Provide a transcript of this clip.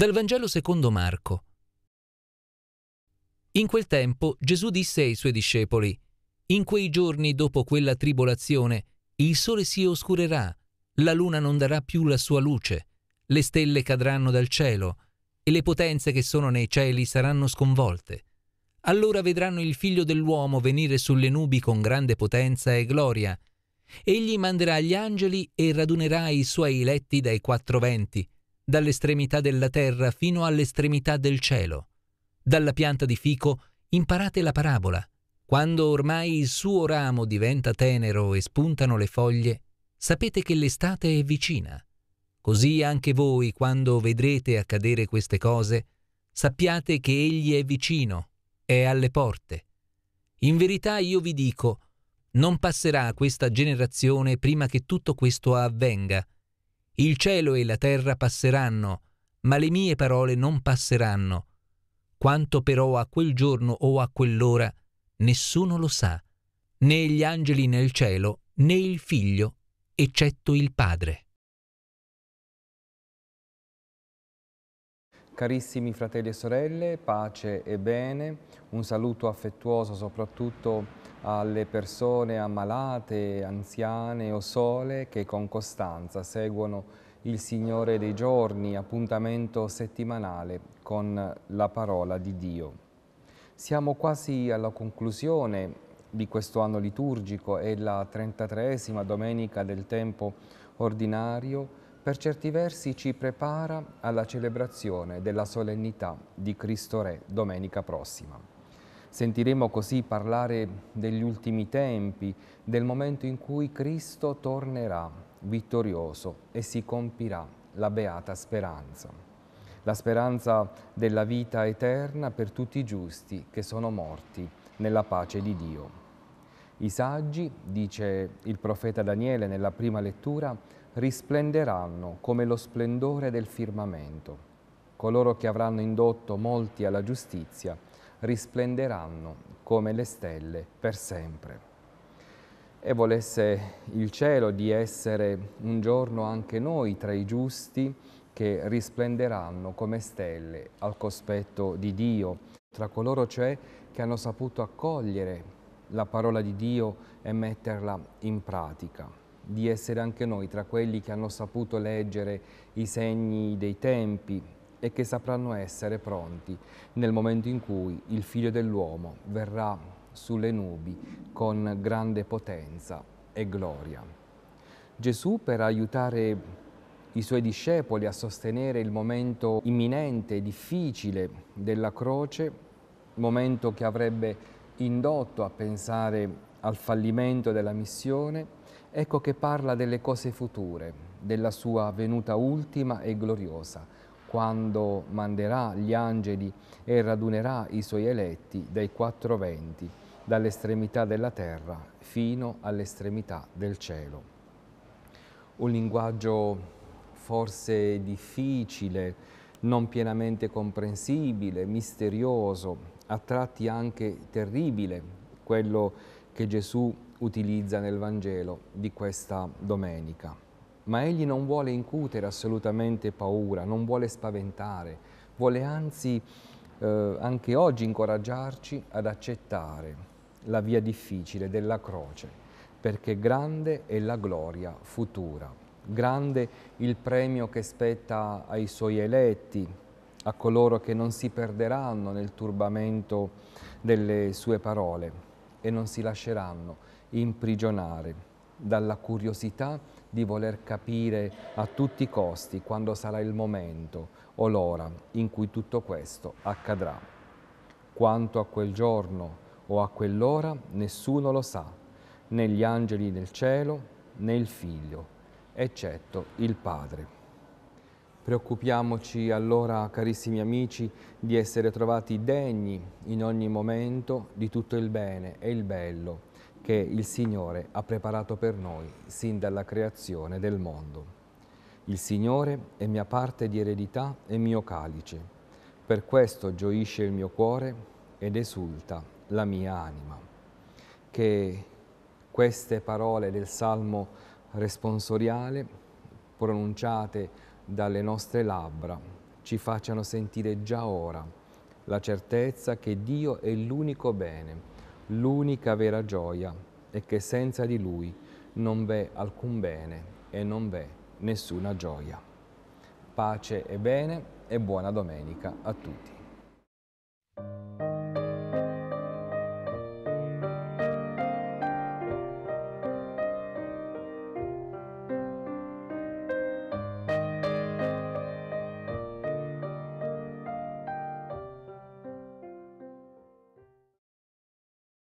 Dal Vangelo secondo Marco. In quel tempo Gesù disse ai suoi discepoli, In quei giorni dopo quella tribolazione il sole si oscurerà, la luna non darà più la sua luce, le stelle cadranno dal cielo e le potenze che sono nei cieli saranno sconvolte. Allora vedranno il figlio dell'uomo venire sulle nubi con grande potenza e gloria. Egli manderà gli angeli e radunerà i suoi eletti dai quattro venti dall'estremità della terra fino all'estremità del cielo. Dalla pianta di fico imparate la parabola. Quando ormai il suo ramo diventa tenero e spuntano le foglie, sapete che l'estate è vicina. Così anche voi, quando vedrete accadere queste cose, sappiate che egli è vicino, è alle porte. In verità io vi dico, non passerà questa generazione prima che tutto questo avvenga. Il cielo e la terra passeranno, ma le mie parole non passeranno. Quanto però a quel giorno o a quell'ora, nessuno lo sa, né gli angeli nel cielo, né il figlio, eccetto il Padre. Carissimi fratelli e sorelle, pace e bene, un saluto affettuoso soprattutto alle persone ammalate, anziane o sole che con costanza seguono il Signore dei giorni, appuntamento settimanale con la parola di Dio. Siamo quasi alla conclusione di questo anno liturgico, è la 33esima domenica del tempo ordinario, per certi versi ci prepara alla celebrazione della solennità di Cristo Re domenica prossima. Sentiremo così parlare degli ultimi tempi, del momento in cui Cristo tornerà vittorioso e si compirà la beata speranza. La speranza della vita eterna per tutti i giusti che sono morti nella pace di Dio. I saggi, dice il profeta Daniele nella prima lettura, risplenderanno come lo splendore del firmamento. Coloro che avranno indotto molti alla giustizia risplenderanno come le stelle per sempre. E volesse il cielo di essere un giorno anche noi tra i giusti che risplenderanno come stelle al cospetto di Dio, tra coloro cioè che hanno saputo accogliere la parola di Dio e metterla in pratica di essere anche noi tra quelli che hanno saputo leggere i segni dei tempi, e che sapranno essere pronti nel momento in cui il figlio dell'uomo verrà sulle nubi con grande potenza e gloria. Gesù per aiutare i suoi discepoli a sostenere il momento imminente e difficile della croce, momento che avrebbe indotto a pensare al fallimento della missione, ecco che parla delle cose future, della sua venuta ultima e gloriosa, quando manderà gli angeli e radunerà i suoi eletti dai quattro venti, dall'estremità della terra fino all'estremità del cielo. Un linguaggio forse difficile, non pienamente comprensibile, misterioso, a tratti anche terribile, quello che Gesù utilizza nel Vangelo di questa domenica ma egli non vuole incutere assolutamente paura, non vuole spaventare, vuole anzi eh, anche oggi incoraggiarci ad accettare la via difficile della croce, perché grande è la gloria futura, grande il premio che spetta ai suoi eletti, a coloro che non si perderanno nel turbamento delle sue parole e non si lasceranno imprigionare dalla curiosità di voler capire a tutti i costi quando sarà il momento o l'ora in cui tutto questo accadrà. Quanto a quel giorno o a quell'ora nessuno lo sa, né gli angeli nel cielo, né il figlio, eccetto il Padre. Preoccupiamoci allora, carissimi amici, di essere trovati degni in ogni momento di tutto il bene e il bello che il Signore ha preparato per noi sin dalla creazione del mondo. Il Signore è mia parte di eredità e mio calice. Per questo gioisce il mio cuore ed esulta la mia anima. Che queste parole del Salmo responsoriale, pronunciate dalle nostre labbra, ci facciano sentire già ora la certezza che Dio è l'unico bene L'unica vera gioia è che senza di Lui non v'è alcun bene e non v'è nessuna gioia. Pace e bene e buona domenica a tutti.